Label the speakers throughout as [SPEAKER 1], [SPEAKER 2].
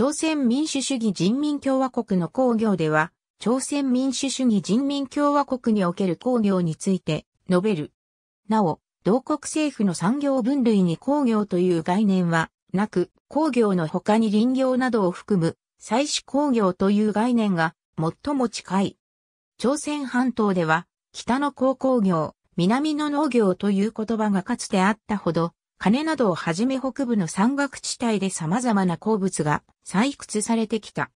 [SPEAKER 1] 朝鮮民主主義人民共和国の工業では、朝鮮民主主義人民共和国における工業について述べる。なお、同国政府の産業分類に工業という概念はなく、工業の他に林業などを含む、採取工業という概念が最も近い。朝鮮半島では、北の鉱工業、南の農業という言葉がかつてあったほど、金などをはじめ北部の山岳地帯で様々な鉱物が採掘されてきた。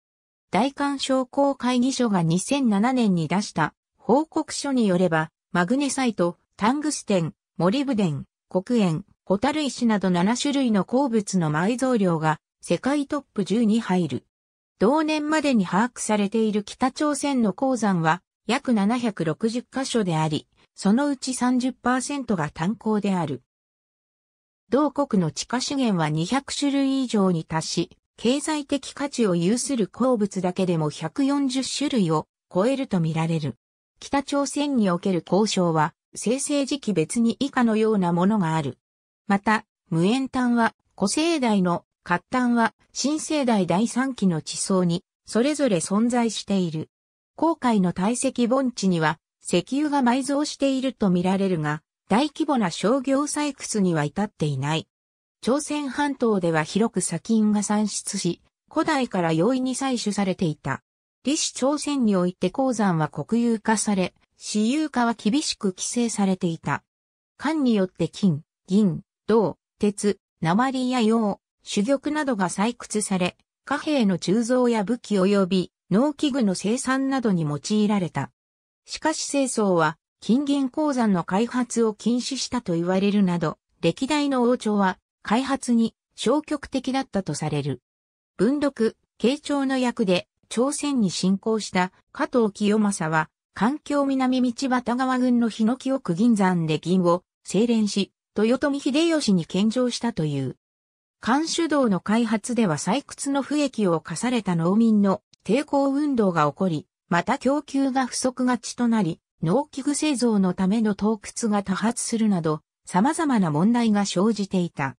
[SPEAKER 1] 大韓商工会議所が2007年に出した報告書によれば、マグネサイト、タングステン、モリブデン、黒煙、ホタル石など7種類の鉱物の埋蔵量が世界トップ10に入る。同年までに把握されている北朝鮮の鉱山は約760カ所であり、そのうち30%が炭鉱である。同国の地下資源は200種類以上に達し、経済的価値を有する鉱物だけでも140種類を超えると見られる。北朝鮮における交渉は、生成時期別に以下のようなものがある。また、無縁炭は、古生代の活炭は、新生代第3期の地層に、それぞれ存在している。航海の堆積盆地には、石油が埋蔵していると見られるが、大規模な商業採掘には至っていない。朝鮮半島では広く砂金が産出し、古代から容易に採取されていた。李氏朝鮮において鉱山は国有化され、私有化は厳しく規制されていた。官によって金、銀、銅、鉄、鉛や洋、主玉などが採掘され、貨幣の鋳造や武器及び農機具の生産などに用いられた。しかし清掃は金銀鉱山の開発を禁止したと言われるなど、歴代の王朝は開発に消極的だったとされる。文禄、慶長の役で朝鮮に侵攻した加藤清正は、環境南道端川郡の日野記奥銀山で銀を精錬し、豊臣秀吉に献上したという。関主道の開発では採掘の不益を課された農民の抵抗運動が起こり、また供給が不足がちとなり、農機具製造のための洞窟が多発するなど、様々な問題が生じていた。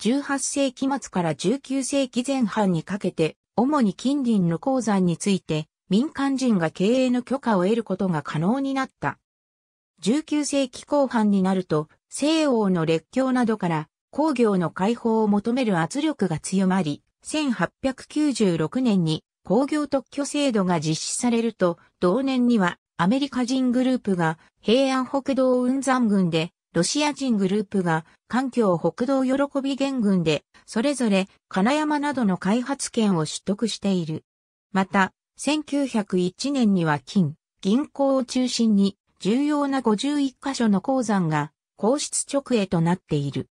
[SPEAKER 1] 18世紀末から19世紀前半にかけて、主に近隣の鉱山について、民間人が経営の許可を得ることが可能になった。19世紀後半になると、西欧の列強などから工業の解放を求める圧力が強まり、1896年に工業特許制度が実施されると、同年にはアメリカ人グループが平安北道雲山軍で、ロシア人グループが環境北道喜び元軍で、それぞれ金山などの開発権を取得している。また、1901年には金、銀行を中心に重要な51カ所の鉱山が皇室直営となっている。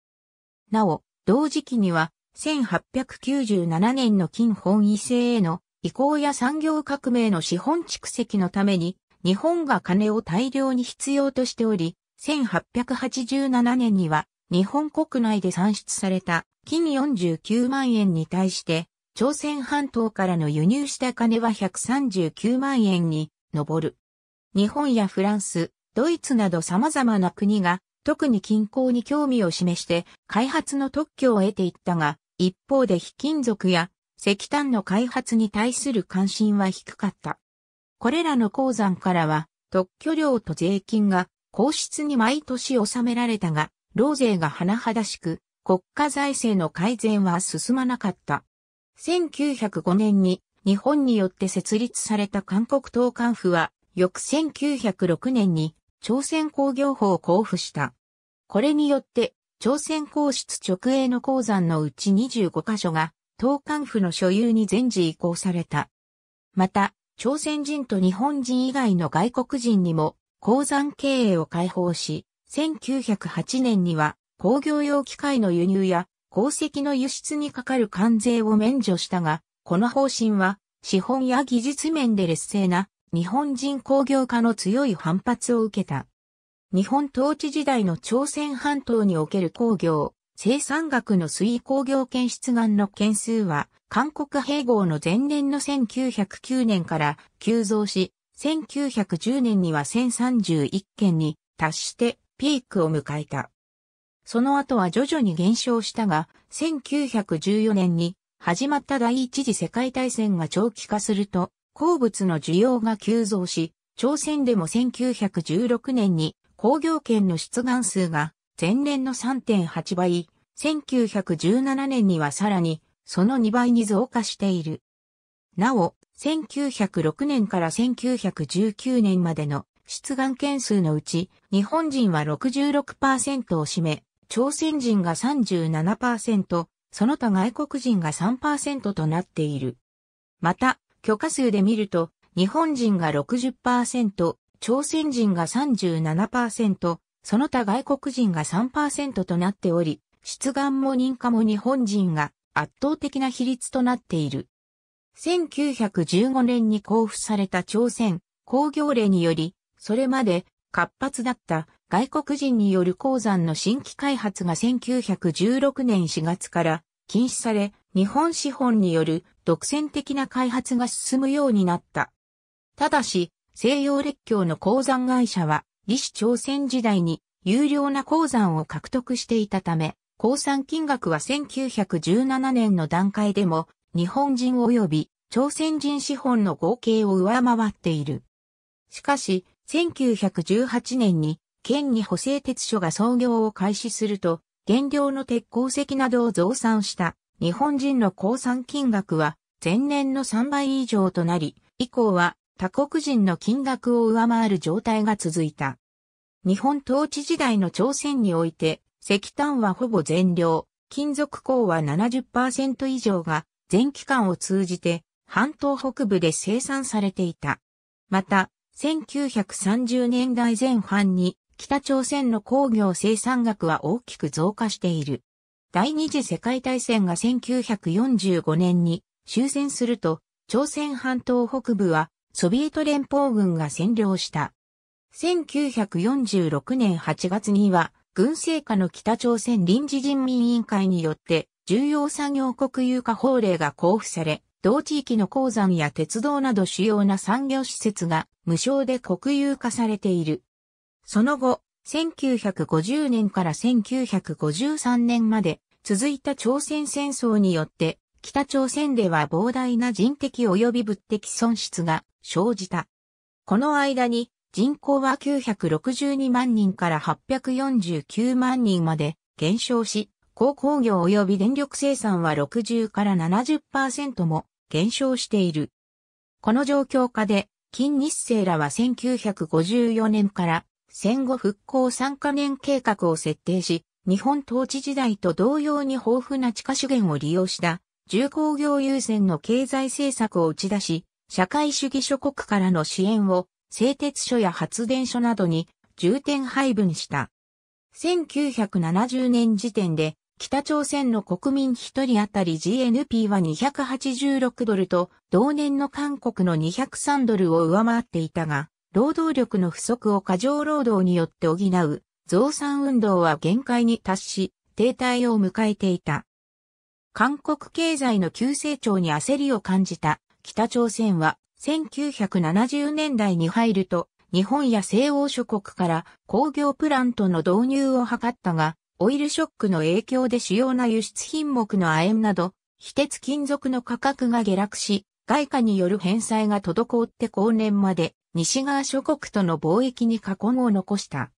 [SPEAKER 1] なお、同時期には1897年の金本位制への移行や産業革命の資本蓄積のために日本が金を大量に必要としており、1887年には日本国内で産出された金49万円に対して、朝鮮半島からの輸入した金は139万円に上る。日本やフランス、ドイツなど様々な国が特に近郊に興味を示して開発の特許を得ていったが、一方で非金属や石炭の開発に対する関心は低かった。これらの鉱山からは特許料と税金が皇室に毎年納められたが、老税が甚だしく、国家財政の改善は進まなかった。1905年に日本によって設立された韓国東韓府は、翌1906年に朝鮮工業法を交付した。これによって、朝鮮皇室直営の鉱山のうち25カ所が、東韓府の所有に全時移行された。また、朝鮮人と日本人以外の外国人にも鉱山経営を開放し、1908年には工業用機械の輸入や鉱石の輸出にかかる関税を免除したが、この方針は資本や技術面で劣勢な日本人工業化の強い反発を受けた。日本統治時代の朝鮮半島における工業、生産額の水工業検出願の件数は、韓国併合の前年の1909年から急増し、1910年には1031件に達してピークを迎えた。その後は徐々に減少したが、1914年に始まった第一次世界大戦が長期化すると、鉱物の需要が急増し、朝鮮でも1916年に工業圏の出願数が前年の3.8倍、1917年にはさらに、その2倍に増加している。なお、1906年から1919年までの出願件数のうち、日本人は66%を占め、朝鮮人が37%、その他外国人が3%となっている。また、許可数で見ると、日本人が60%、朝鮮人が37%、その他外国人が3%となっており、出願も認可も日本人が圧倒的な比率となっている。1915年に交付された朝鮮工業令により、それまで活発だった外国人による鉱山の新規開発が1916年4月から禁止され、日本資本による独占的な開発が進むようになった。ただし、西洋列強の鉱山会社は李氏朝鮮時代に有料な鉱山を獲得していたため、鉱産金額は1917年の段階でも日本人及び朝鮮人資本の合計を上回っている。しかし、1918年に県に補正鉄所が操業を開始すると、原料の鉄鉱石などを増産した日本人の鉱産金額は前年の3倍以上となり、以降は他国人の金額を上回る状態が続いた。日本統治時代の朝鮮において、石炭はほぼ全量、金属鉱は70%以上が全期間を通じて半島北部で生産されていた。また、1930年代前半に北朝鮮の工業生産額は大きく増加している。第二次世界大戦が1945年に終戦すると、朝鮮半島北部はソビエト連邦軍が占領した。1946年8月には、軍政下の北朝鮮臨時人民委員会によって、重要産業国有化法令が交付され、同地域の鉱山や鉄道など主要な産業施設が無償で国有化されている。その後、1950年から1953年まで続いた朝鮮戦争によって、北朝鮮では膨大な人的及び物的損失が生じた。この間に人口は962万人から849万人まで減少し、鉱工業及び電力生産は60から70%も減少している。この状況下で、金日成らは1954年から戦後復興3カ年計画を設定し、日本統治時代と同様に豊富な地下資源を利用した重工業優先の経済政策を打ち出し、社会主義諸国からの支援を製鉄所や発電所などに重点配分した。1970年時点で北朝鮮の国民1人当たり GNP は286ドルと同年の韓国の203ドルを上回っていたが、労働力の不足を過剰労働によって補う増産運動は限界に達し、停滞を迎えていた。韓国経済の急成長に焦りを感じた北朝鮮は1970年代に入ると日本や西欧諸国から工業プラントの導入を図ったが、オイルショックの影響で主要な輸出品目の亜鉛など、非鉄金属の価格が下落し、外貨による返済が滞って後年まで西側諸国との貿易に過根を残した。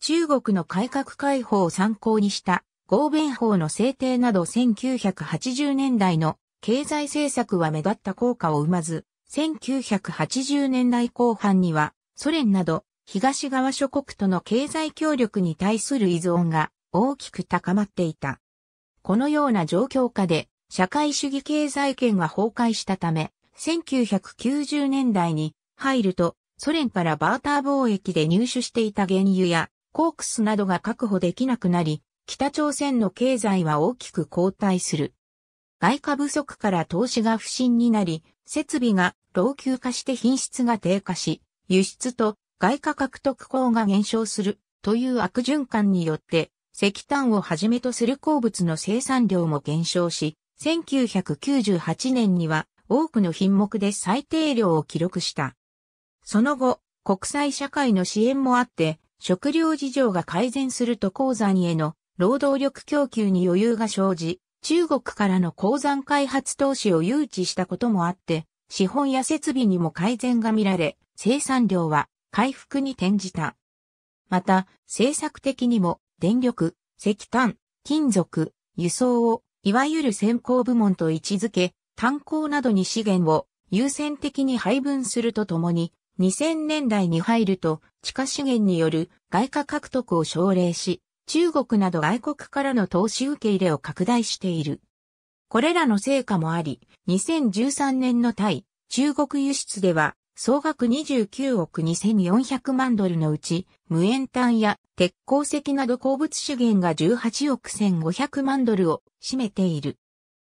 [SPEAKER 1] 中国の改革開放を参考にした合弁法の制定など1980年代の経済政策は目立った効果を生まず、1980年代後半にはソ連など東側諸国との経済協力に対する依存が大きく高まっていた。このような状況下で社会主義経済圏が崩壊したため、1990年代に入るとソ連からバーター貿易で入手していた原油やコークスなどが確保できなくなり、北朝鮮の経済は大きく後退する。外貨不足から投資が不振になり、設備が老朽化して品質が低下し、輸出と外貨獲得口が減少するという悪循環によって、石炭をはじめとする鉱物の生産量も減少し、1998年には多くの品目で最低量を記録した。その後、国際社会の支援もあって、食料事情が改善すると鉱山への労働力供給に余裕が生じ、中国からの鉱山開発投資を誘致したこともあって、資本や設備にも改善が見られ、生産量は回復に転じた。また、政策的にも電力、石炭、金属、輸送を、いわゆる先行部門と位置づけ、炭鉱などに資源を優先的に配分するとともに、2000年代に入ると地下資源による外貨獲得を奨励し、中国など外国からの投資受け入れを拡大している。これらの成果もあり、2013年の対中国輸出では、総額29億2400万ドルのうち、無塩炭や鉄鉱石など鉱物資源が18億1500万ドルを占めている。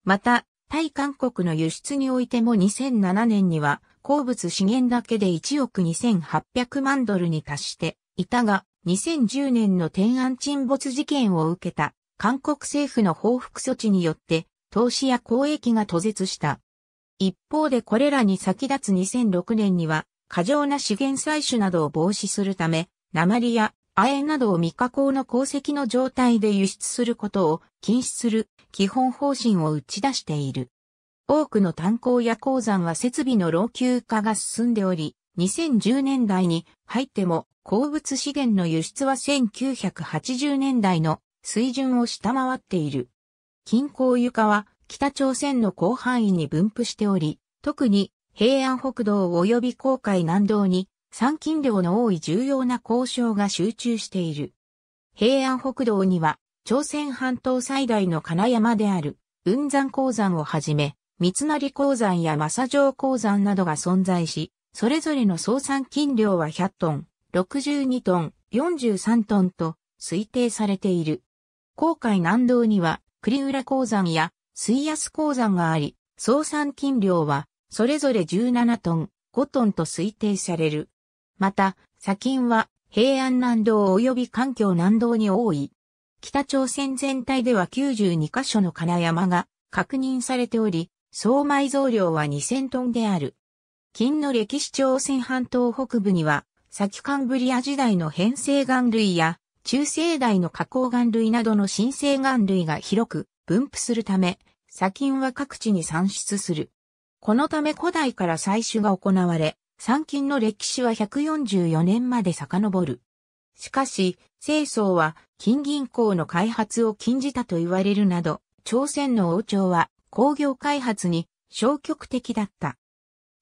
[SPEAKER 1] また、対韓国の輸出においても2007年には、鉱物資源だけで1億2800万ドルに達していたが、2010年の天安沈没事件を受けた韓国政府の報復措置によって投資や公益が途絶した。一方でこれらに先立つ2006年には過剰な資源採取などを防止するため、鉛や亜鉛などを未加工の鉱石の状態で輸出することを禁止する基本方針を打ち出している。多くの炭鉱や鉱山は設備の老朽化が進んでおり、2010年代に入っても鉱物資源の輸出は1980年代の水準を下回っている。近郊床は北朝鮮の広範囲に分布しており、特に平安北道及び航海南道に産金量の多い重要な交渉が集中している。平安北道には朝鮮半島最大の金山である雲山鉱山をはじめ、三成鉱山や正城鉱山などが存在し、それぞれの総産金量は100トン、62トン、43トンと推定されている。航海南道には栗浦鉱山や水安鉱山があり、総産金量はそれぞれ17トン、5トンと推定される。また、砂金は平安南道及び環境南道に多い。北朝鮮全体では92カ所の金山が確認されており、総埋蔵量は2000トンである。金の歴史朝鮮半島北部には、先カンブリア時代の変成岩類や、中生代の加工岩類などの新生岩類が広く分布するため、砂金は各地に産出する。このため古代から採取が行われ、産金の歴史は144年まで遡る。しかし、清掃は金銀行の開発を禁じたと言われるなど、朝鮮の王朝は工業開発に消極的だった。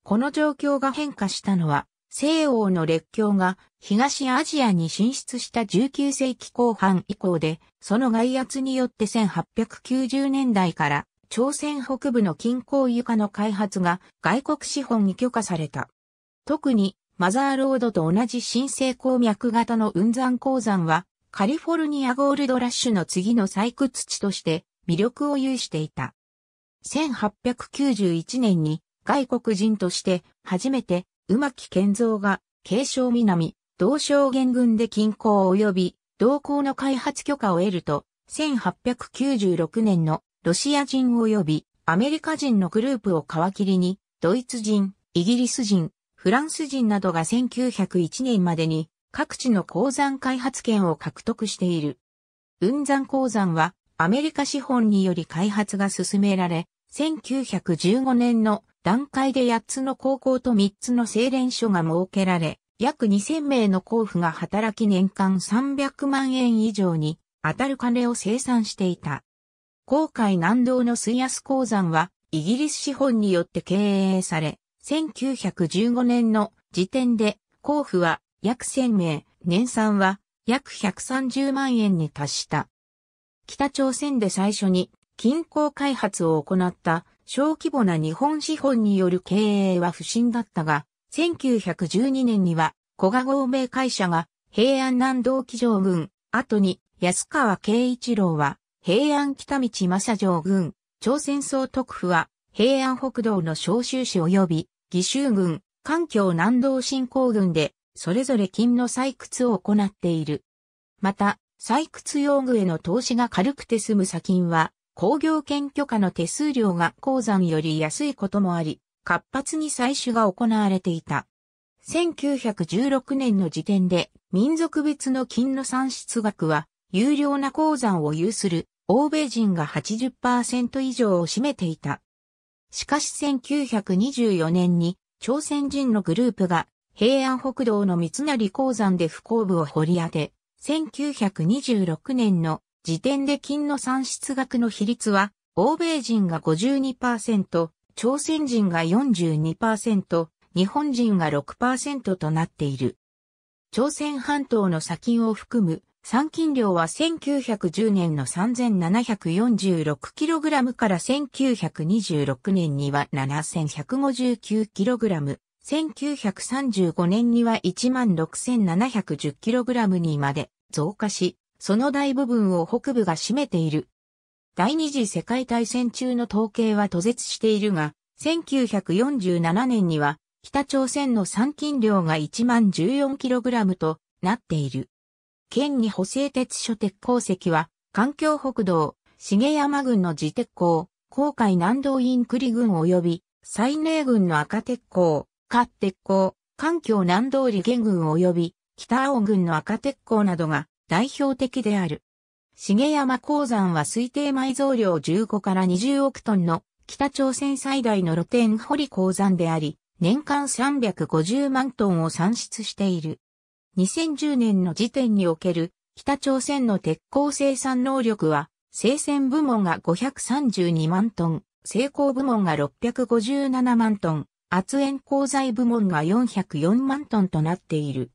[SPEAKER 1] この状況が変化したのは、西欧の列強が東アジアに進出した19世紀後半以降で、その外圧によって1890年代から朝鮮北部の近郊床の開発が外国資本に許可された。特にマザーロードと同じ新生鉱脈型の雲山鉱山はカリフォルニアゴールドラッシュの次の採掘地として魅力を有していた。1891年に外国人として初めて馬木健三が継承南、同省元軍で均衡及び同行の開発許可を得ると、1896年のロシア人及びアメリカ人のグループを皮切りに、ドイツ人、イギリス人、フランス人などが1901年までに各地の鉱山開発権を獲得している。雲山鉱山はアメリカ資本により開発が進められ、1915年の段階で8つの高校と3つの精錬所が設けられ、約2000名の交婦が働き年間300万円以上に当たる金を生産していた。航海南道の水安鉱山はイギリス資本によって経営され、1915年の時点で交婦は約1000名、年産は約130万円に達した。北朝鮮で最初に均衡開発を行った小規模な日本資本による経営は不振だったが、1912年には古賀合名会社が平安南道基上軍、後に安川慶一郎は平安北道正上軍、朝鮮総督府は平安北道の召集市及び義州軍、環境南道振興軍でそれぞれ金の採掘を行っている。また、採掘用具への投資が軽くて済む砂金は、工業権許可の手数料が鉱山より安いこともあり、活発に採取が行われていた。1916年の時点で民族別の金の産出額は有料な鉱山を有する欧米人が80%以上を占めていた。しかし1924年に朝鮮人のグループが平安北道の三成鉱山で不幸部を掘り当て、1926年の時点で金の産出額の比率は、欧米人が52%、朝鮮人が42%、日本人が6%となっている。朝鮮半島の砂金を含む産金量は1910年の 3746kg から1926年には 7159kg、1935年には 16710kg にまで増加し、その大部分を北部が占めている。第二次世界大戦中の統計は途絶しているが、1947年には北朝鮮の産金量が1万 14kg となっている。県に補正鉄所鉄鉱石は、環境北道、重山郡の自鉄鉱、航海南道院栗郡及び、西寧郡の赤鉄鉱、下鉄鉱、環境南道理源郡及び、北青郡の赤鉄鉱などが代表的である。重山鉱山は推定埋蔵量15から20億トンの北朝鮮最大の露天掘り鉱山であり、年間350万トンを産出している。2010年の時点における北朝鮮の鉄鋼生産能力は、生鮮部門が532万トン、成功部門が657万トン、圧縁鉱材部門が404万トンとなっている。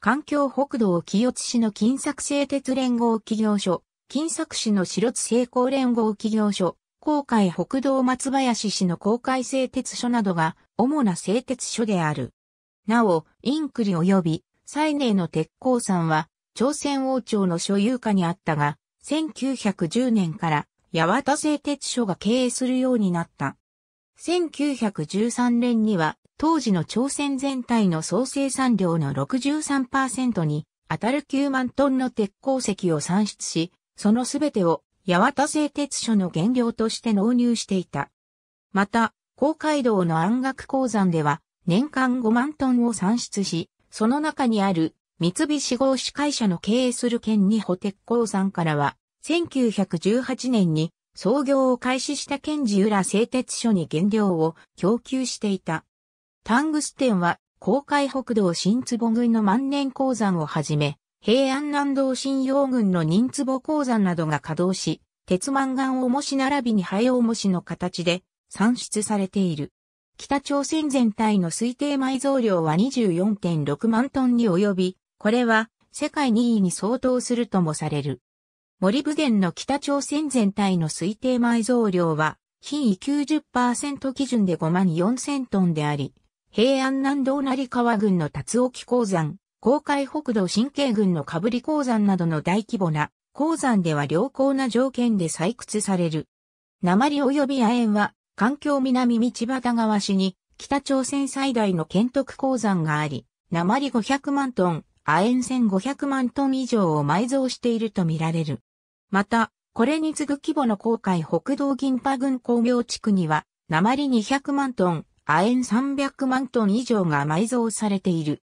[SPEAKER 1] 環境北道清津市の金作製鉄連合企業所、金作市の白津成功連合企業所、航海北道松林市の航海製鉄所などが主な製鉄所である。なお、インクリ及び、サイネーの鉄鋼山は、朝鮮王朝の所有下にあったが、1910年から、八幡製鉄所が経営するようになった。1913年には、当時の朝鮮全体の総生産量の63%に当たる9万トンの鉄鉱石を産出し、そのすべてを八幡製鉄所の原料として納入していた。また、高海道の安岳鉱山では年間5万トンを産出し、その中にある三菱合資会社の経営する県に補鉄鉱山からは、1918年に創業を開始した県自由ら製鉄所に原料を供給していた。タングステンは、公海北道新坪郡の万年鉱山をはじめ、平安南道新洋郡の忍坪鉱山などが稼働し、鉄マンガン重し並びに灰重しの形で産出されている。北朝鮮全体の推定埋蔵量は24.6万トンに及び、これは世界2位に相当するともされる。森武源の北朝鮮全体の推定埋蔵量は、品位90%基準で5万4000トンであり、平安南道成川郡の辰沖鉱山、公海北道神経郡のかぶり鉱山などの大規模な鉱山では良好な条件で採掘される。鉛及び亜鉛は、環境南道端川市に、北朝鮮最大の県徳鉱山があり、鉛500万トン、亜鉛1500万トン以上を埋蔵しているとみられる。また、これに次ぐ規模の航海北道銀波郡工業地区には、鉛200万トン、亜鉛300万トン以上が埋蔵されている。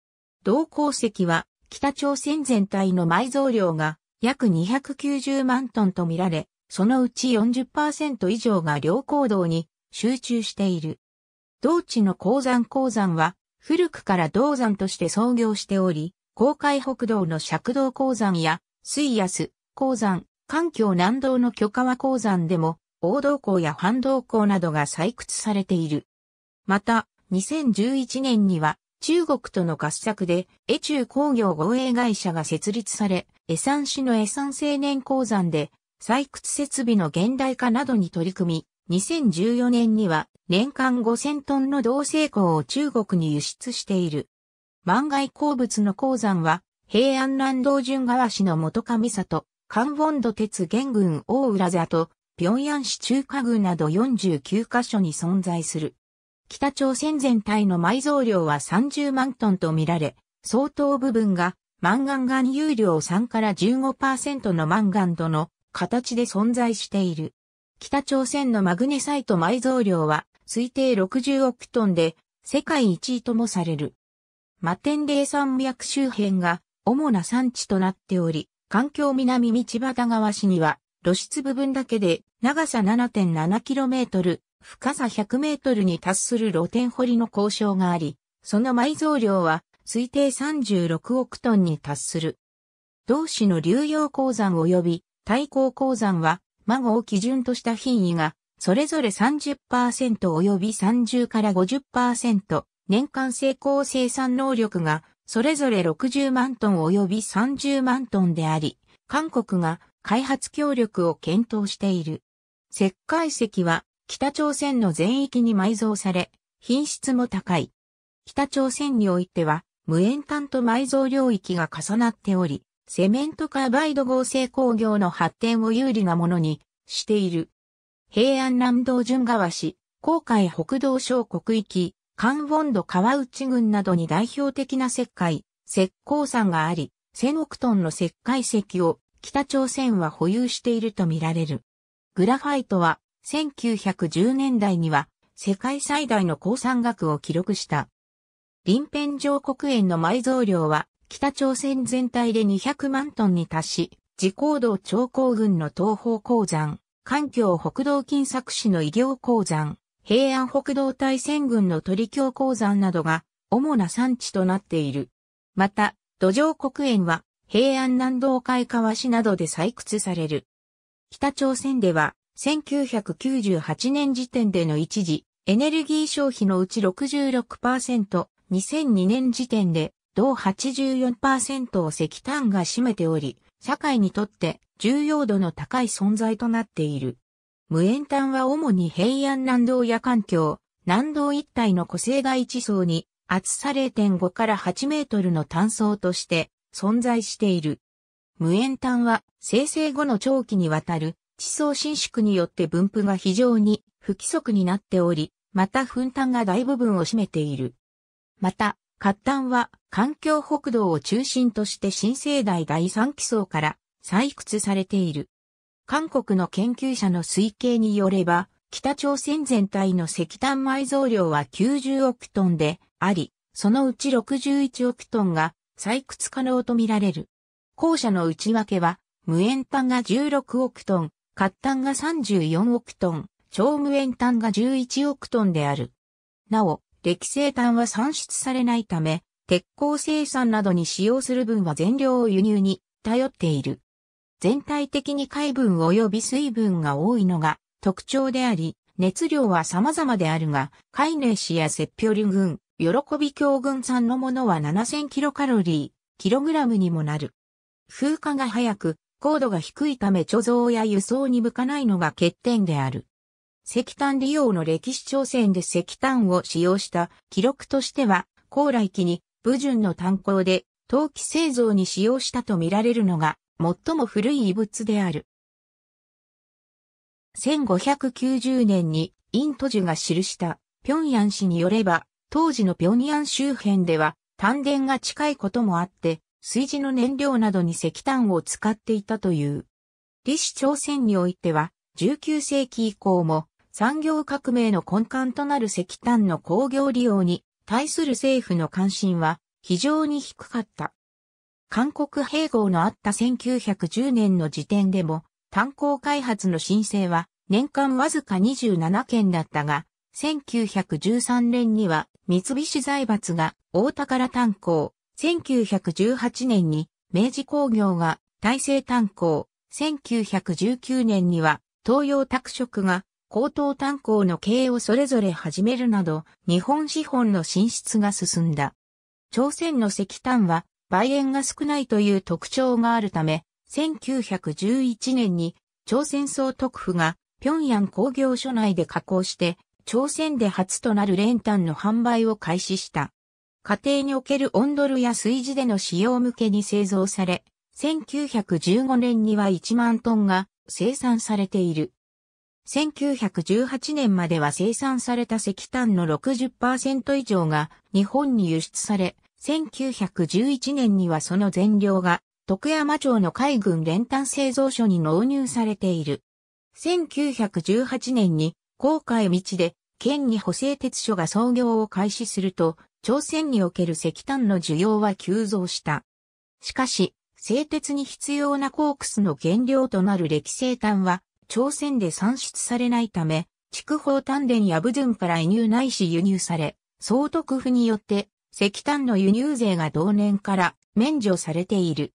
[SPEAKER 1] 銅鉱石は北朝鮮全体の埋蔵量が約290万トンとみられ、そのうち40%以上が両行道に集中している。同地の鉱山鉱山は古くから銅山として創業しており、公海北道の尺道鉱山や水安鉱山、環境南道の巨川鉱山でも、大道鉱や半道鉱などが採掘されている。また、2011年には中国との合作で、エ中工業合営会社が設立され、エ山市のエ山青年鉱山で、採掘設備の現代化などに取り組み、2014年には年間5000トンの銅製鋼を中国に輸出している。万外鉱物の鉱山は、平安南道順川市の元上里、関ンド鉄元軍大浦里、平壌市中華軍など49カ所に存在する。北朝鮮全体の埋蔵量は30万トンとみられ、相当部分がマンガン含有量3から15%のマンガンとの形で存在している。北朝鮮のマグネサイト埋蔵量は推定60億トンで世界一位ともされる。マ摩天霊山脈周辺が主な産地となっており、環境南道端川市には露出部分だけで長さ 7.7km、深さ100メートルに達する露天掘りの交渉があり、その埋蔵量は推定36億トンに達する。同市の流用鉱山及び対抗鉱山は、孫を基準とした品位が、それぞれ30%及び30から50%、年間成功生産能力が、それぞれ60万トン及び30万トンであり、韓国が開発協力を検討している。石灰石は北朝鮮の全域に埋蔵され、品質も高い。北朝鮮においては、無塩炭と埋蔵領域が重なっており、セメントカーバイド合成工業の発展を有利なものにしている。平安南道順川市、黄海北道省国域、関温度川内郡などに代表的な石灰、石膏山があり、1000億トンの石灰石を北朝鮮は保有しているとみられる。グラファイトは1910年代には世界最大の鉱産額を記録した。臨辺上国園の埋蔵量は北朝鮮全体で200万トンに達し、自行道長江郡の東方鉱山、環境北道金作市の異業鉱山、平安北道大仙郡の鳥京鉱山などが主な産地となっている。また、土壌国園は平安南道海川市などで採掘される。北朝鮮では1998年時点での一時、エネルギー消費のうち66%、2002年時点で同84%を石炭が占めており、社会にとって重要度の高い存在となっている。無塩炭は主に平安南道や環境、南道一帯の古生外地層に厚さ0.5から8メートルの炭層として存在している。無塩炭は生成後の長期にわたる地層伸縮によって分布が非常に不規則になっており、また噴炭が大部分を占めている。また、活炭は環境北道を中心として新生代第三基層から採掘されている。韓国の研究者の推計によれば、北朝鮮全体の石炭埋蔵量は90億トンであり、そのうち61億トンが採掘可能とみられる。後者の内訳は、無塩炭が16億トン、活炭が34億トン、超無塩炭が11億トンである。なお、歴生炭は産出されないため、鉄鋼生産などに使用する分は全量を輸入に頼っている。全体的に海分及び水分が多いのが特徴であり、熱量は様々であるが、海イネや雪氷ピ群、喜び強群産のものは7000キロカロリー、キログラムにもなる。風化が早く、高度が低いため貯蔵や輸送に向かないのが欠点である。石炭利用の歴史朝鮮で石炭を使用した記録としては、高来期に武順の炭鉱で陶器製造に使用したと見られるのが最も古い遺物である。1590年にイン樹ジュが記した平壌市によれば、当時の平壌周辺では炭田が近いこともあって、水地の燃料などに石炭を使っていたという。李氏朝鮮においては、19世紀以降も産業革命の根幹となる石炭の工業利用に対する政府の関心は非常に低かった。韓国併合のあった1910年の時点でも炭鉱開発の申請は年間わずか27件だったが、1913年には三菱財閥が大宝炭鉱、1918年に明治工業が大成炭鉱、1919年には東洋拓殖が高等炭鉱の経営をそれぞれ始めるなど、日本資本の進出が進んだ。朝鮮の石炭は、売塩が少ないという特徴があるため、1911年に朝鮮総督府が平壌工業所内で加工して、朝鮮で初となる練炭の販売を開始した。家庭における温ドルや炊事での使用向けに製造され、1915年には1万トンが生産されている。1918年までは生産された石炭の60%以上が日本に輸出され、1911年にはその全量が徳山町の海軍連単製造所に納入されている。1918年に航海道で県に補正鉄所が操業を開始すると、朝鮮における石炭の需要は急増した。しかし、製鉄に必要なコークスの原料となる歴生炭は、朝鮮で産出されないため、筑豊炭田や武順から輸入ないし輸入され、総督府によって石炭の輸入税が同年から免除されている。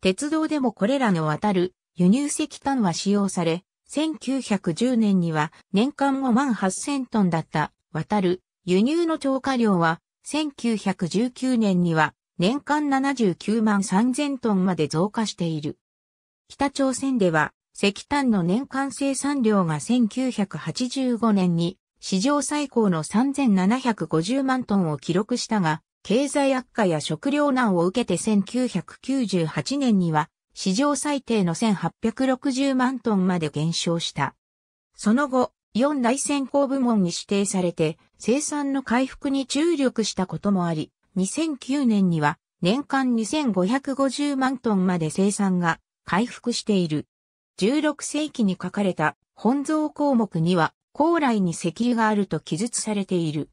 [SPEAKER 1] 鉄道でもこれらの渡る輸入石炭は使用され、1910年には年間5万8000トンだった渡る輸入の超過量は1919年には年間79万3000トンまで増加している。北朝鮮では石炭の年間生産量が1985年に史上最高の3750万トンを記録したが、経済悪化や食糧難を受けて1998年には史上最低の1860万トンまで減少した。その後、イオン内線工部門に指定されて生産の回復に注力したこともあり、2009年には年間2550万トンまで生産が回復している。16世紀に書かれた本草項目には、高麗に石油があると記述されている。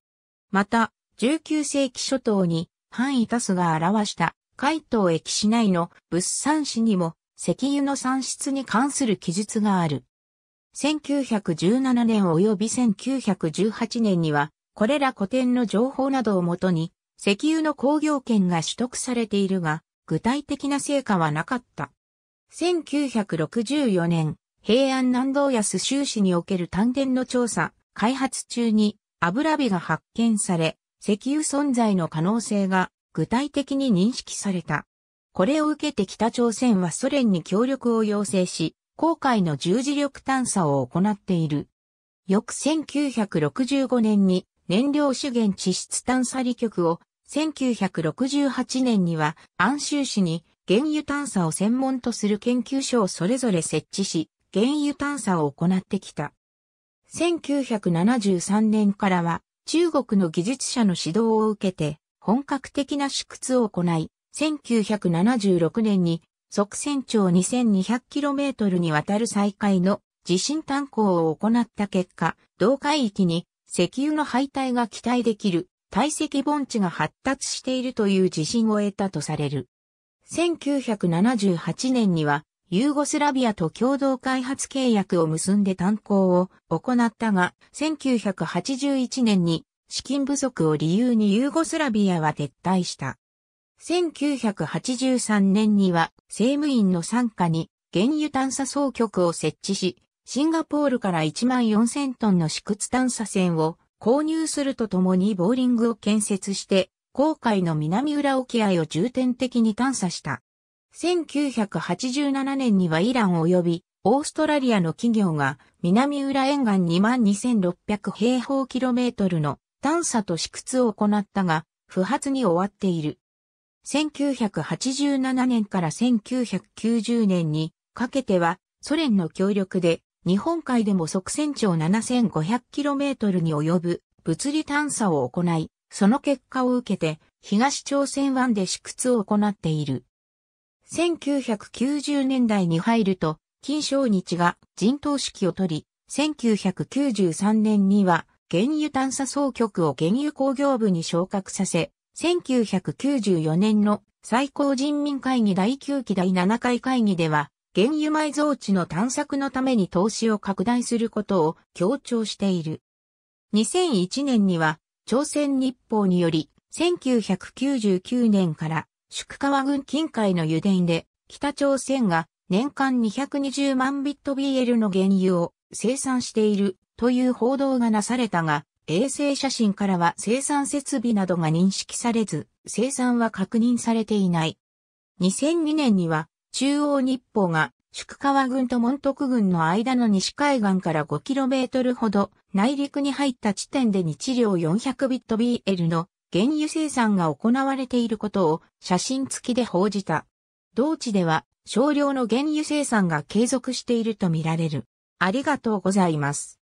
[SPEAKER 1] また、19世紀初頭に、範囲タスが表した、海東駅市内の物産史にも、石油の産出に関する記述がある。1917年及び1918年には、これら古典の情報などをもとに、石油の工業権が取得されているが、具体的な成果はなかった。1964年、平安南道安州市における丹田の調査、開発中に油火が発見され、石油存在の可能性が具体的に認識された。これを受けて北朝鮮はソ連に協力を要請し、航海の十字力探査を行っている。翌1965年に燃料資源地質探査理局を、1968年には安州市に原油探査を専門とする研究所をそれぞれ設置し、原油探査を行ってきた。1973年からは中国の技術者の指導を受けて本格的な試掘を行い、1976年に即線長 2200km にわたる再開の地震炭鉱を行った結果、同海域に石油の排体が期待できる堆積盆地が発達しているという自信を得たとされる。1978年にはユーゴスラビアと共同開発契約を結んで炭鉱を行ったが、1981年に資金不足を理由にユーゴスラビアは撤退した。1983年には政務院の参加に原油探査総局を設置し、シンガポールから1万4000トンの試掘探査船を購入するとともにボーリングを建設して、航海の南浦沖合を重点的に探査した。1987年にはイラン及びオーストラリアの企業が南浦沿岸22,600平方キロメートルの探査と試掘を行ったが、不発に終わっている。1987年から1990年にかけてはソ連の協力で日本海でも即戦長 7500km に及ぶ物理探査を行い、その結果を受けて東朝鮮湾で試掘を行っている。1990年代に入ると、金正日が人頭式を取り、1993年には原油探査総局を原油工業部に昇格させ、1994年の最高人民会議第9期第7回会議では、原油埋蔵地の探索のために投資を拡大することを強調している。2001年には、朝鮮日報により、1999年から、宿川郡近海の油田で、北朝鮮が年間220万ビット BL の原油を生産しているという報道がなされたが、衛星写真からは生産設備などが認識されず、生産は確認されていない。2002年には、中央日報が、宿川郡と門徳郡の間の西海岸から 5km ほど内陸に入った地点で日量400ビット BL の原油生産が行われていることを写真付きで報じた。同地では少量の原油生産が継続しているとみられる。ありがとうございます。